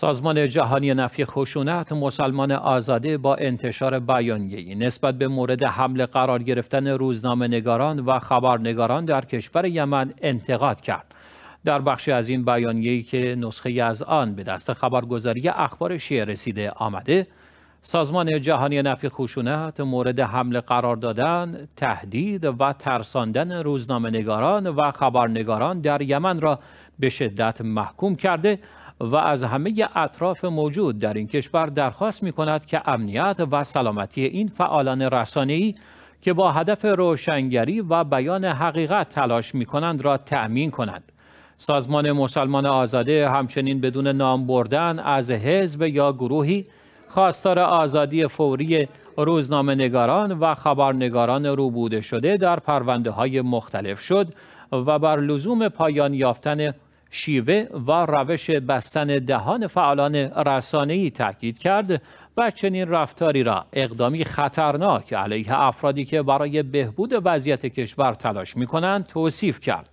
سازمان جهانی نفی خشونت مسلمان آزاده با انتشار بیانیه‌ای نسبت به مورد حمله قرار گرفتن روزنامه نگاران و خبرنگاران در کشور یمن انتقاد کرد. در بخشی از این بیانیه‌ای که نسخه از آن به دست خبرگزاری اخبار شیعه رسیده آمده، سازمان جهانی نفی خشونت مورد حمله قرار دادن، تهدید و ترساندن روزنامه نگاران و خبرنگاران در یمن را به شدت محکوم کرده و از همه اطراف موجود در این کشور درخواست می کند که امنیت و سلامتی این فعالان رسانه‌ای که با هدف روشنگری و بیان حقیقت تلاش می کنند را تأمین کنند. سازمان مسلمان آزاده همچنین بدون نام بردن از حزب یا گروهی خواستار آزادی فوری روزنامه نگاران و خبرنگاران روبوده شده در پرونده های مختلف شد و بر لزوم پایان یافتن شیوه و روش بستن دهان فعالان رسانه‌ای تاکید کرد و چنین رفتاری را اقدامی خطرناک علیه افرادی که برای بهبود وضعیت کشور تلاش می‌کنند توصیف کرد.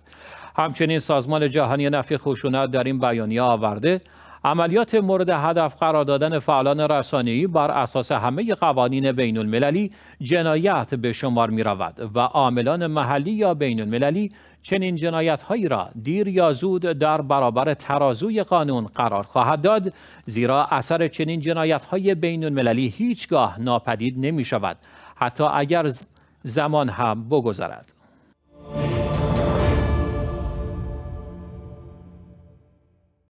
همچنین سازمان جهانی نفی خشونت در این بیانیه آورده عملیات مورد هدف قرار دادن فعالان رسانه‌ای بر اساس همه قوانین بین المللی جنایت به شمار می رود و عاملان محلی یا بین المللی چنین جنایت هایی را دیر یا زود در برابر ترازوی قانون قرار خواهد داد زیرا اثر چنین جنایت های بین المللی هیچگاه ناپدید نمی شود حتی اگر زمان هم بگذرد